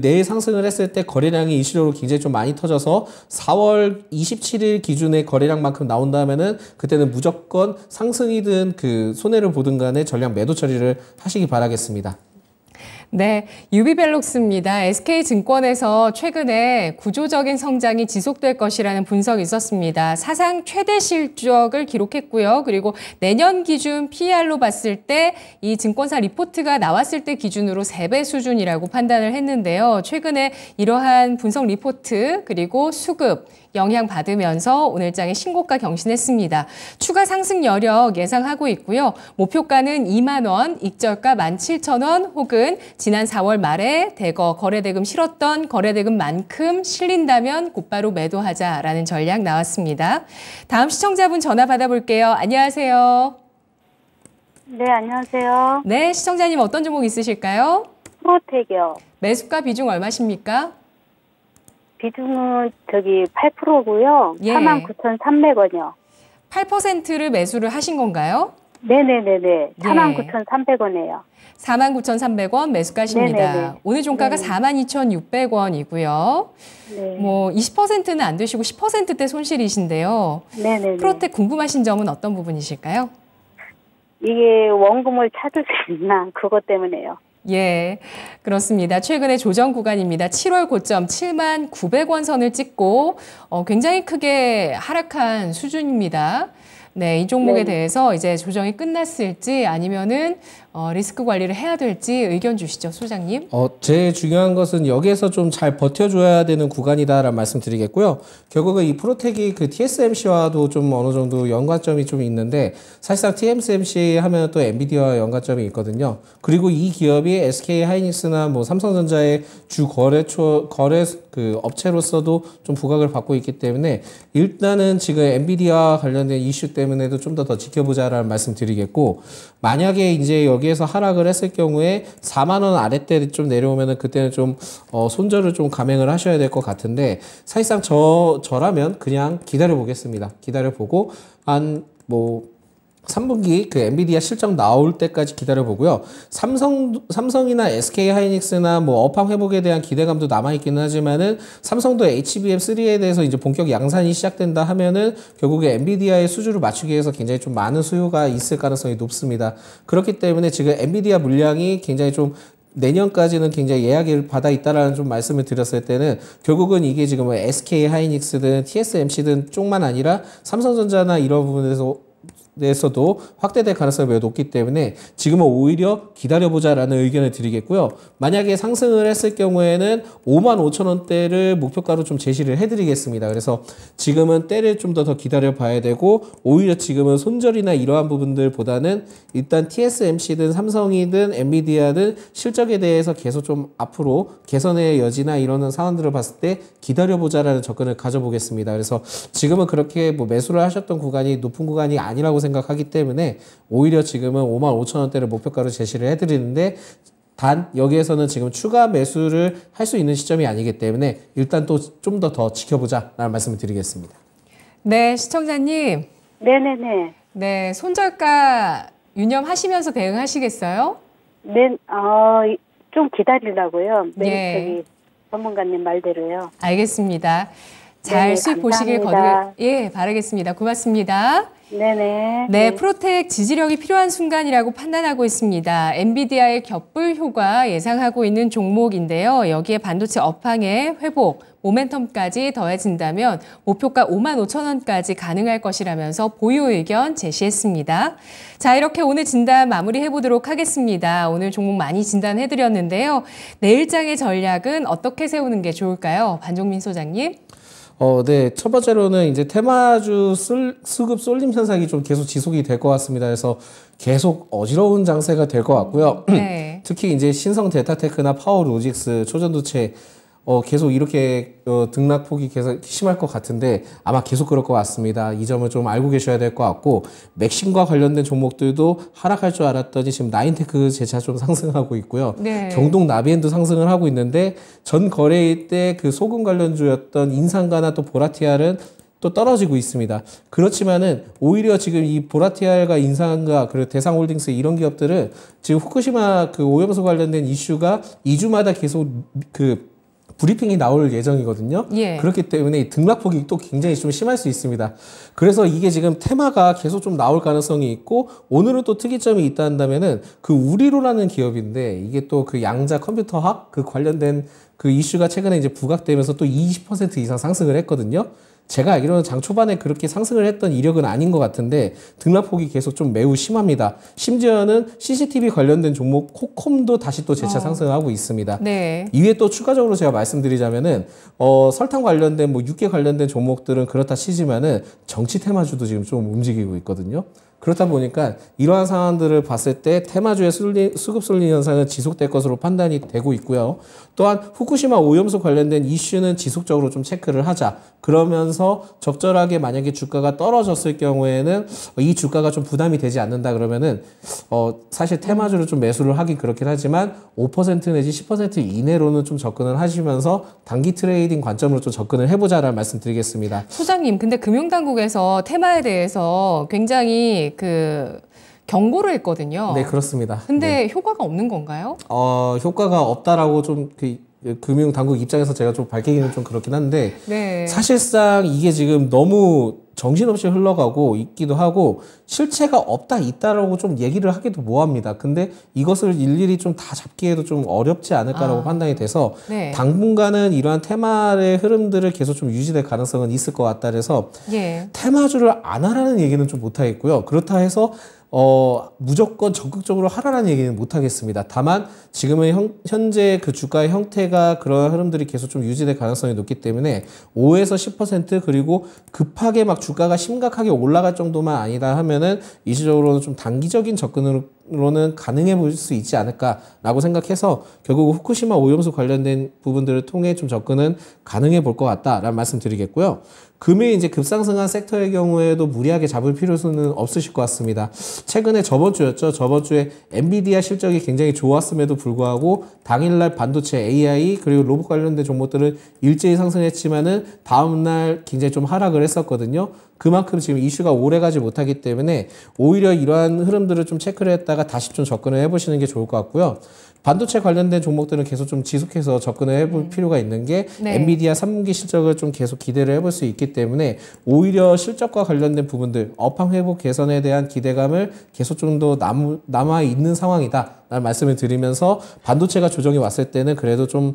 내일 그 상승을 했을 때 거래량이 이으로 굉장히 좀 많이 터져서 4월 27일 기준의 거래량만큼 나온다면은 그때는 무조건 상승이든 그 손해를 보든 간에 전량 매도 처리를 하시기 바라겠습니다. 네, 유비벨록스입니다. SK증권에서 최근에 구조적인 성장이 지속될 것이라는 분석이 있었습니다. 사상 최대 실적을 기록했고요. 그리고 내년 기준 p r 로 봤을 때 이 증권사 리포트가 나왔을 때 기준으로 세배 수준이라고 판단을 했는데요. 최근에 이러한 분석 리포트 그리고 수급 영향받으면서 오늘장에 신고가 경신했습니다. 추가 상승 여력 예상하고 있고요. 목표가는 2만 원, 익절가 17,000원 혹은 지난 4월 말에 대거 거래대금 실었던 거래대금만큼 실린다면 곧바로 매도하자라는 전략 나왔습니다. 다음 시청자분 전화 받아볼게요. 안녕하세요. 네, 안녕하세요. 네, 시청자님 어떤 종목 있으실까요? 프로텍이요. 매수가 비중 얼마십니까? 비중은 저기 8%고요. 예. 49,300원이요. 8%를 매수를 하신 건가요? 네네네네. 49,300원이에요. 49,300원 매수가십니다. 네네네. 네, 네. 오늘 종가가 네. 42,600원이고요. 네. 뭐 20%는 안 되시고 10%대 손실이신데요. 네네네. 프로텍 네, 궁금하신 점은 어떤 부분이실까요? 이게 원금을 찾을 수 있나 그것 때문에요. 예, 그렇습니다. 최근에 조정 구간입니다. 7월 고점 7만 900원 선을 찍고 어, 굉장히 크게 하락한 수준입니다. 네, 이 종목에 네. 대해서 이제 조정이 끝났을지 아니면은 어, 리스크 관리를 해야 될지 의견 주시죠, 소장님. 어, 제일 중요한 것은 여기에서 좀 잘 버텨줘야 되는 구간이다라는 말씀 드리겠고요. 결국은 이 프로텍이 그 TSMC와도 좀 어느 정도 연관점이 좀 있는데 사실상 TSMC 하면 또 엔비디아와 연관점이 있거든요. 그리고 이 기업이 SK 하이닉스나 뭐 삼성전자의 주 거래처 거래 그 업체로서도 좀 부각을 받고 있기 때문에 일단은 지금 엔비디아 관련된 이슈 때문에도 좀 더 더 지켜보자라는 말씀 드리겠고 만약에 이제 여기에서 하락을 했을 경우에 4만 원아래대좀 내려오면은 그때는 좀어 손절을 좀 감행을 하셔야 될 것 같은데 사실상 저 저라면 그냥 기다려 보겠습니다. 기다려 보고 한뭐 3분기 그 엔비디아 실적 나올 때까지 기다려보고요. 삼성, 삼성이나 SK 하이닉스나 뭐 업황 회복에 대한 기대감도 남아있기는 하지만은 삼성도 HBM3에 대해서 이제 본격 양산이 시작된다 하면은 결국에 엔비디아의 수주를 맞추기 위해서 굉장히 좀 많은 수요가 있을 가능성이 높습니다. 그렇기 때문에 지금 엔비디아 물량이 굉장히 좀 내년까지는 굉장히 예약을 받아 있다라는 좀 말씀을 드렸을 때는 결국은 이게 지금 SK 하이닉스든 TSMC든 쪽만 아니라 삼성전자나 이런 부분에서 에서도 확대될 가능성이 매우 높기 때문에 지금은 오히려 기다려보자라는 의견을 드리겠고요. 만약에 상승을 했을 경우에는 5만 5천 원대를 목표가로 좀 제시를 해드리겠습니다. 그래서 지금은 때를 좀 더 더 기다려봐야 되고 오히려 지금은 손절이나 이러한 부분들보다는 일단 TSMC든 삼성이든 엔비디아든 실적에 대해서 계속 좀 앞으로 개선의 여지나 이러는 사안들을 봤을 때 기다려보자라는 접근을 가져보겠습니다. 그래서 지금은 그렇게 뭐 매수를 하셨던 구간이 높은 구간이 아니라고 생각합니다. 생각하기 때문에 오히려 지금은 5만 5천 원대를 목표가로 제시를 해드리는데 단 여기에서는 지금 추가 매수를 할 수 있는 시점이 아니기 때문에 일단 또 좀 더더 더 지켜보자라는 말씀을 드리겠습니다. 네, 시청자님. 네네네. 네, 손절가 유념하시면서 대응하시겠어요? 네, 어, 좀 기다리려고요. 네. 예. 전문가님 말대로요. 알겠습니다. 잘 네, 수입 보시길 거두예 바라겠습니다. 고맙습니다. 네네. 네, 프로텍 지지력이 필요한 순간이라고 판단하고 있습니다. 엔비디아의 격불 효과 예상하고 있는 종목인데요. 여기에 반도체 업황의 회복, 모멘텀까지 더해진다면 목표가 5만 5천 원까지 가능할 것이라면서 보유 의견 제시했습니다. 자, 이렇게 오늘 진단 마무리해 보도록 하겠습니다. 오늘 종목 많이 진단해 드렸는데요. 내일장의 전략은 어떻게 세우는 게 좋을까요? 반종민 소장님. 어, 네. 첫 번째로는 이제 테마주 쓸, 수급 쏠림 현상이 좀 계속 지속이 될 것 같습니다. 그래서 계속 어지러운 장세가 될 것 같고요. 네. 특히 이제 신성 데타테크나 파워 로직스, 초전도체 어, 계속 이렇게 어, 등락폭이 계속 심할 것 같은데 아마 계속 그럴 것 같습니다. 이 점을 좀 알고 계셔야 될 것 같고 맥심과 관련된 종목들도 하락할 줄 알았더니 지금 나인테크 제차 좀 상승하고 있고요. 네. 경동 나비엔도 상승을 하고 있는데 전 거래일 때 그 소금 관련주였던 인상가나 또 보라티알은 또 떨어지고 있습니다. 그렇지만은 오히려 지금 이 보라티알과 인상과 그리고 대상홀딩스 이런 기업들은 지금 후쿠시마 그 오염수 관련된 이슈가 2주마다 계속 그 브리핑이 나올 예정이거든요. 예. 그렇기 때문에 등락폭이 또 굉장히 좀 심할 수 있습니다. 그래서 이게 지금 테마가 계속 좀 나올 가능성이 있고 오늘은 또 특이점이 있다 한다면은 그 우리로라는 기업인데 이게 또 그 양자 컴퓨터학 그 관련된 그 이슈가 최근에 이제 부각되면서 또 20% 이상 상승을 했거든요. 제가 알기로는 장 초반에 그렇게 상승을 했던 이력은 아닌 것 같은데 등락폭이 계속 좀 매우 심합니다. 심지어는 CCTV 관련된 종목 코콤도 다시 또 재차 어. 상승하고 있습니다. 네. 이외에 또 추가적으로 제가 말씀드리자면은 어, 설탕 관련된 뭐 육계 관련된 종목들은 그렇다 치지만은 정치 테마주도 지금 좀 움직이고 있거든요. 그렇다 보니까 이러한 상황들을 봤을 때 테마주의 술리, 수급 순리 현상은 지속될 것으로 판단이 되고 있고요. 또한 후쿠시마 오염수 관련된 이슈는 지속적으로 좀 체크를 하자. 그러면서 적절하게 만약에 주가가 떨어졌을 경우에는 이 주가가 좀 부담이 되지 않는다 그러면은 어 사실 테마주를 좀 매수를 하긴 그렇긴 하지만 5% 내지 10% 이내로는 좀 접근을 하시면서 단기 트레이딩 관점으로 좀 접근을 해보자라는 말씀드리겠습니다. 소장님, 근데 금융당국에서 테마에 대해서 굉장히 그 경고를 했거든요. 네, 그렇습니다. 근데 네. 효과가 없는 건가요? 어, 효과가 없다라고 좀 그 금융당국 입장에서 제가 좀 밝히기는 좀 그렇긴 한데 네. 사실상 이게 지금 너무 정신없이 흘러가고 있기도 하고 실체가 없다 있다라고 좀 얘기를 하기도 뭐합니다. 근데 이것을 일일이 좀 다 잡기에도 좀 어렵지 않을까라고 아. 판단이 돼서 네. 당분간은 이러한 테마의 흐름들을 계속 좀 유지될 가능성은 있을 것 같다 그래서 예. 테마주를 안 하라는 얘기는 좀 못하겠고요. 그렇다 해서 어, 무조건 적극적으로 하라는 얘기는 못하겠습니다. 다만 지금은 형, 현재 그 주가의 형태가 그런 흐름들이 계속 좀 유지될 가능성이 높기 때문에 5에서 10% 그리고 급하게 막 주가가 심각하게 올라갈 정도만 아니다 하면은 이시적으로는 좀 단기적인 접근으로는 가능해 보일 수 있지 않을까라고 생각해서 결국 후쿠시마 오염수 관련된 부분들을 통해 좀 접근은 가능해 볼 것 같다라는 말씀 드리겠고요. 금이 이제 급상승한 섹터의 경우에도 무리하게 잡을 필요는 없으실 것 같습니다. 최근에 저번 주였죠. 저번 주에 엔비디아 실적이 굉장히 좋았음에도 불구하고 당일날 반도체 AI 그리고 로봇 관련된 종목들은 일제히 상승했지만은 다음날 굉장히 좀 하락을 했었거든요. 그만큼 지금 이슈가 오래가지 못하기 때문에 오히려 이러한 흐름들을 좀 체크를 했다가 다시 좀 접근을 해보시는 게 좋을 것 같고요. 반도체 관련된 종목들은 계속 좀 지속해서 접근을 해볼 음. 필요가 있는 게 네. 엔비디아 3분기 실적을 좀 계속 기대를 해볼 수 있기 때문에 오히려 실적과 관련된 부분들 업황 회복 개선에 대한 기대감을 계속 좀 더 남아 있는 상황이다. 라는 말씀을 드리면서 반도체가 조정이 왔을 때는 그래도 좀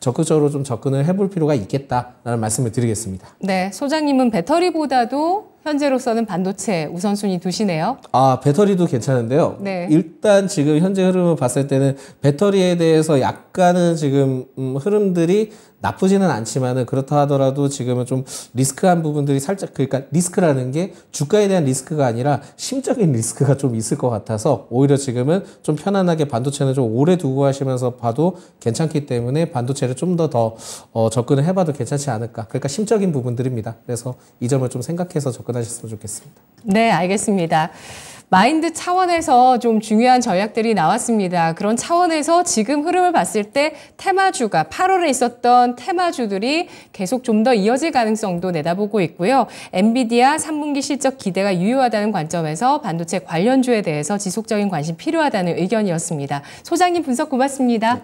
적극적으로 좀 접근을 해볼 필요가 있겠다라는 말씀을 드리겠습니다. 네, 소장님은 배터리보다도 현재로서는 반도체 우선순위 두시네요. 아 배터리도 괜찮은데요. 네. 일단 지금 현재 흐름을 봤을 때는 배터리에 대해서 약간은 지금 음, 흐름들이 나쁘지는 않지만은 그렇다 하더라도 지금은 좀 리스크한 부분들이 살짝 그러니까 리스크라는 게 주가에 대한 리스크가 아니라 심적인 리스크가 좀 있을 것 같아서 오히려 지금은 좀 편안하게 반도체는 좀 오래 두고 하시면서 봐도 괜찮기 때문에 반도체를 좀 더더 더, 어, 접근을 해봐도 괜찮지 않을까 그러니까 심적인 부분들입니다. 그래서 이 점을 좀 생각해서 접근하셨으면 좋겠습니다. 네, 알겠습니다. 마인드 차원에서 좀 중요한 전략들이 나왔습니다. 그런 차원에서 지금 흐름을 봤을 때 테마주가 8월에 있었던 테마주들이 계속 좀 더 이어질 가능성도 내다보고 있고요. 엔비디아 3분기 실적 기대가 유효하다는 관점에서 반도체 관련주에 대해서 지속적인 관심 필요하다는 의견이었습니다. 소장님 분석 고맙습니다. 네.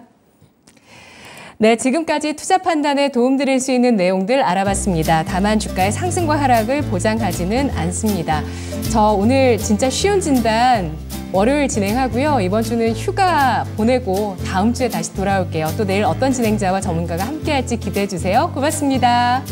네, 지금까지 투자 판단에 도움드릴 수 있는 내용들 알아봤습니다. 다만 주가의 상승과 하락을 보장하지는 않습니다. 저 오늘 진짜 쉬운 진단 월요일 진행하고요. 이번 주는 휴가 보내고 다음 주에 다시 돌아올게요. 또 내일 어떤 진행자와 전문가가 함께할지 기대해 주세요. 고맙습니다.